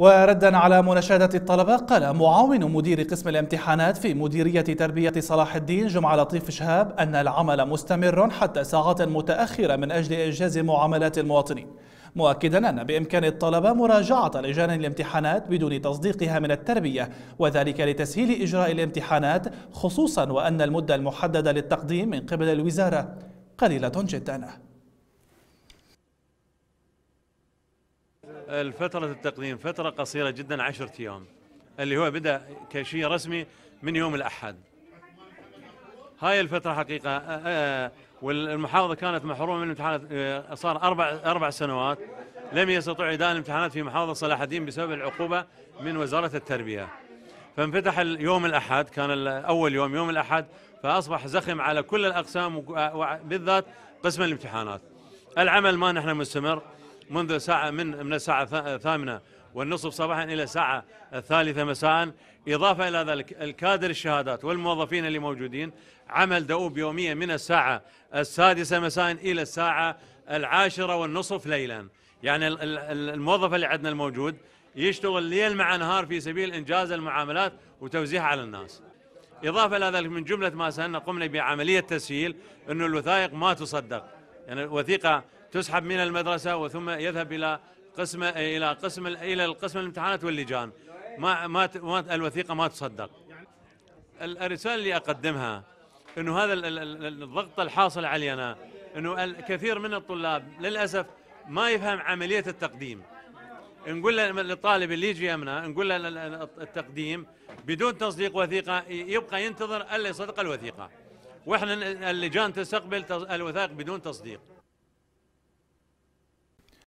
وردا على مناشدة الطلبة قال معاون مدير قسم الامتحانات في مديرية تربية صلاح الدين جمعة لطيف شهاب أن العمل مستمر حتى ساعات متأخرة من أجل إنجاز معاملات المواطنين مؤكدا أن بإمكان الطلبة مراجعة لجان الامتحانات بدون تصديقها من التربية وذلك لتسهيل إجراء الامتحانات خصوصا وأن المدة المحددة للتقديم من قبل الوزارة قليلة جداً الفترة التقديم فترة قصيرة جدا عشرة أيام اللي هو بدأ كشيء رسمي من يوم الأحد هاي الفترة حقيقة آه، آه، والمحافظة كانت محرومة من الامتحانات آه، صار أربع, أربع سنوات لم يستطع إداء الامتحانات في محافظة صلاح الدين بسبب العقوبة من وزارة التربية فانفتح اليوم الأحد كان أول يوم يوم الأحد فأصبح زخم على كل الأقسام بالذات قسم الامتحانات العمل ما نحن مستمر منذ ساعة من من الساعة الثامنة والنصف صباحا إلى الساعة الثالثة مساء إضافة إلى ذلك الكادر الشهادات والموظفين اللي موجودين عمل دؤوب يوميا من الساعة السادسة مساء إلى الساعة العاشرة والنصف ليلا يعني الموظف اللي عندنا الموجود يشتغل ليل مع نهار في سبيل إنجاز المعاملات وتوزيعها على الناس إضافة إلى ذلك من جملة ما سألنا قمنا بعملية تسهيل أن الوثائق ما تصدق يعني وثيقة تسحب من المدرسة وثم يذهب إلى قسم إلى قسم إلى القسم الامتحانات واللجان ما ما الوثيقة ما تصدق الرسالة اللي أقدمها أنه هذا الضغط الحاصل علينا أنه الكثير من الطلاب للأسف ما يفهم عملية التقديم نقول للطالب اللي يجي يمنا نقول له التقديم بدون تصديق وثيقه يبقى ينتظر الا يصدق الوثيقه واحنا اللجان تستقبل الوثائق بدون تصديق